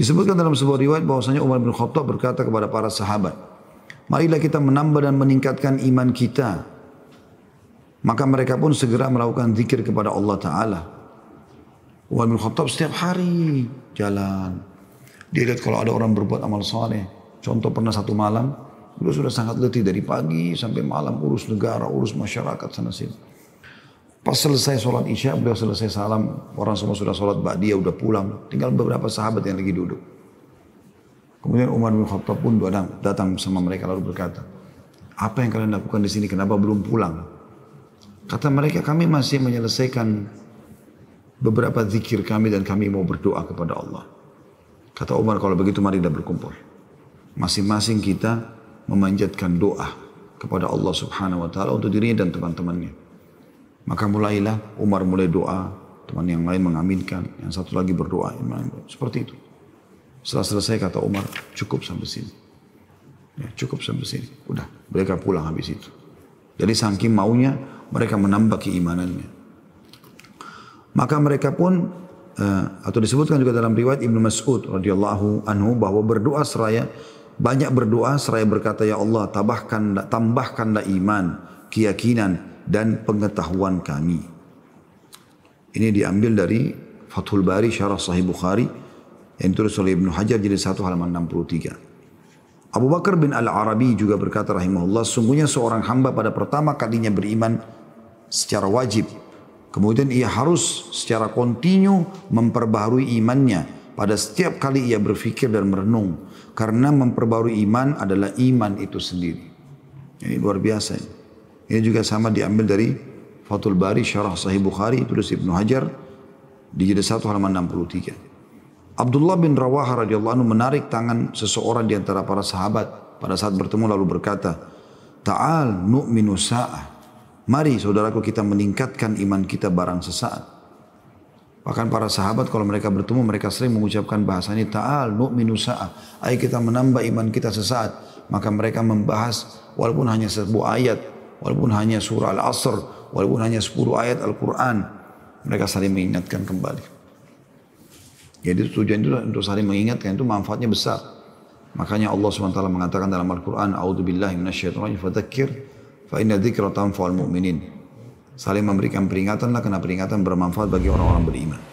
Disebutkan dalam sebuah riwayat bahwasanya Umar bin Khattab berkata kepada para sahabat, "Marilah kita menambah dan meningkatkan iman kita." Maka mereka pun segera melakukan zikir kepada Allah taala. Umar bin Khattab setiap hari jalan. Dia lihat kalau ada orang berbuat amal saleh. Contoh pernah satu malam, beliau sudah sangat letih dari pagi sampai malam urus negara, urus masyarakat sana sini. Pas selesai sholat isya, beliau selesai salam. Orang semua sudah sholat, dia udah pulang. Tinggal beberapa sahabat yang lagi duduk. Kemudian Umar bin Khattab pun datang, datang sama mereka lalu berkata, apa yang kalian lakukan di sini? Kenapa belum pulang? Kata mereka, kami masih menyelesaikan beberapa zikir kami dan kami mau berdoa kepada Allah. Kata Umar, kalau begitu mari kita berkumpul. Masing-masing kita memanjatkan doa kepada Allah subhanahu wa ta'ala untuk dirinya dan teman-temannya. Maka mulailah Umar mulai doa, teman yang lain mengaminkan, yang satu lagi berdoa. Seperti itu. Setelah selesai kata Umar, cukup sampai sini. Ya, cukup sampai sini. Udah, mereka pulang habis itu. Jadi saking maunya, mereka menambah keimanannya. Maka mereka pun uh, atau disebutkan juga dalam riwayat Ibnu Mas'ud radhiyallahu anhu bahwa berdoa seraya banyak berdoa seraya berkata ya Allah tambahkanlah tambahkanlah iman, keyakinan, dan pengetahuan kami. Ini diambil dari Fathul Bari Syarah Sahih Bukhari yang ditulis oleh Ibnu Hajar jadi satu halaman 63. Abu Bakar bin Al-Arabi juga berkata rahimahullah, sungguhnya seorang hamba pada pertama kalinya beriman secara wajib. Kemudian ia harus secara kontinu memperbaharui imannya pada setiap kali ia berfikir dan merenung. Karena memperbaharui iman adalah iman itu sendiri. Ini luar biasa ini. Ini juga sama diambil dari Fathul Bari Syarah Sahih Bukhari tulis Ibnu Hajar di jilid 1 halaman 63. Abdullah bin Rawah radhiyallahu anhu menarik tangan seseorang di antara para sahabat pada saat bertemu lalu berkata, "Ta'al nu'minu sa'ah." Mari saudaraku kita meningkatkan iman kita barang sesaat. Bahkan para sahabat kalau mereka bertemu mereka sering mengucapkan bahasa ini ta'al nu'minu sa'ah. Ayo kita menambah iman kita sesaat. Maka mereka membahas walaupun hanya sebuah ayat walaupun hanya surah Al-Asr, walaupun hanya 10 ayat Al-Quran. Mereka saling mengingatkan kembali. Jadi tujuan itu untuk saling mengingatkan itu manfaatnya besar. Makanya Allah SWT mengatakan dalam Al-Quran, A'udhu billahi minasyaitonirrajim, fadakir, fa inna dhikra tanfa'al mu'minin. Saling memberikan peringatanlah karena peringatan bermanfaat bagi orang-orang beriman.